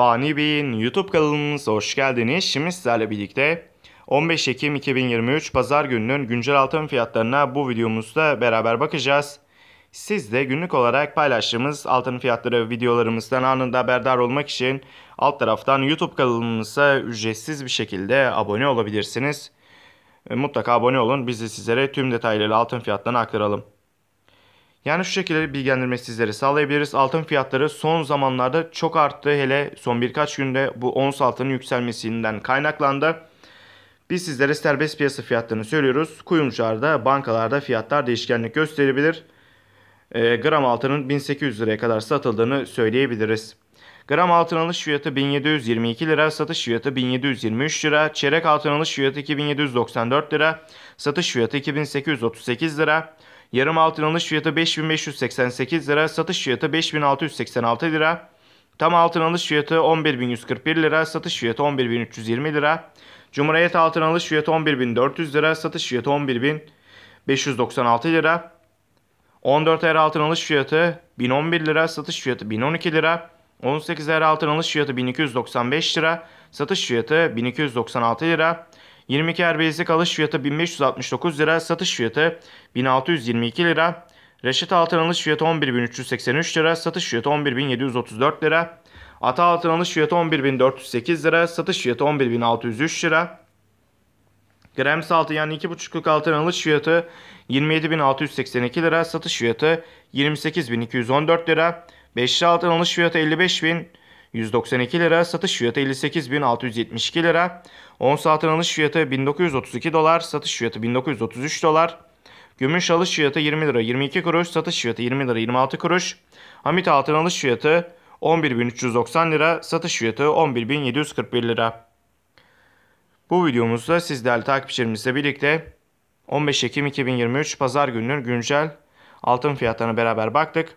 Fani Bey'in YouTube kanalımıza hoş geldiniz. Şimdi sizlerle birlikte 15 Ekim 2023 Pazar gününün güncel altın fiyatlarına bu videomuzda beraber bakacağız. Siz de günlük olarak paylaştığımız altın fiyatları videolarımızdan anında haberdar olmak için alt taraftan YouTube kanalımıza ücretsiz bir şekilde abone olabilirsiniz. E, mutlaka abone olun. Biz de sizlere tüm detaylı altın fiyatlarını aktaralım. Yani şu şekilde bilgilendirme sizlere sağlayabiliriz. Altın fiyatları son zamanlarda çok arttı. Hele son birkaç günde bu ons altının yükselmesinden kaynaklandı. Biz sizlere serbest piyasa fiyatlarını söylüyoruz. Kuyumcularda, bankalarda fiyatlar değişkenlik gösterebilir. E, gram altının 1800 liraya kadar satıldığını söyleyebiliriz. Gram altın alış fiyatı 1722 lira, satış fiyatı 1723 lira, çeyrek altın alış fiyatı 2794 lira, satış fiyatı 2838 lira, Yarım altın alış fiyatı 5588 lira, satış fiyatı 5686 lira. Tam altın alış fiyatı 11141 lira, satış fiyatı 11320 lira. Cumhuriyet altın alış fiyatı 11400 lira, satış fiyatı 11596 lira. 14 er altın alış fiyatı 1011 lira, satış fiyatı 1012 lira. 18 er altın alış fiyatı 1295 lira, satış fiyatı 1296 lira. 22 RBS'lik alış fiyatı 1569 lira, satış fiyatı 1622 lira. Reşit altın alış fiyatı 11.383 lira, satış fiyatı 11.734 lira. Ata altın alış fiyatı 11.408 lira, satış fiyatı 11.603 lira. Gram altın yani 2,5'luk altın alış fiyatı 27.682 lira, satış fiyatı 28.214 lira. Beşli altın alış fiyatı 55.000 192 lira, satış fiyatı 58.672 lira, ons altın alış fiyatı 1932 dolar, satış fiyatı 1933 dolar, gümüş alış fiyatı 20 lira 22 kuruş, satış fiyatı 20 lira 26 kuruş, hamit altın alış fiyatı 11.390 lira, satış fiyatı 11.741 lira. Bu videomuzda siz değerli takipçilerimizle birlikte 15 Ekim 2023 Pazar gününün güncel altın fiyatlarına beraber baktık.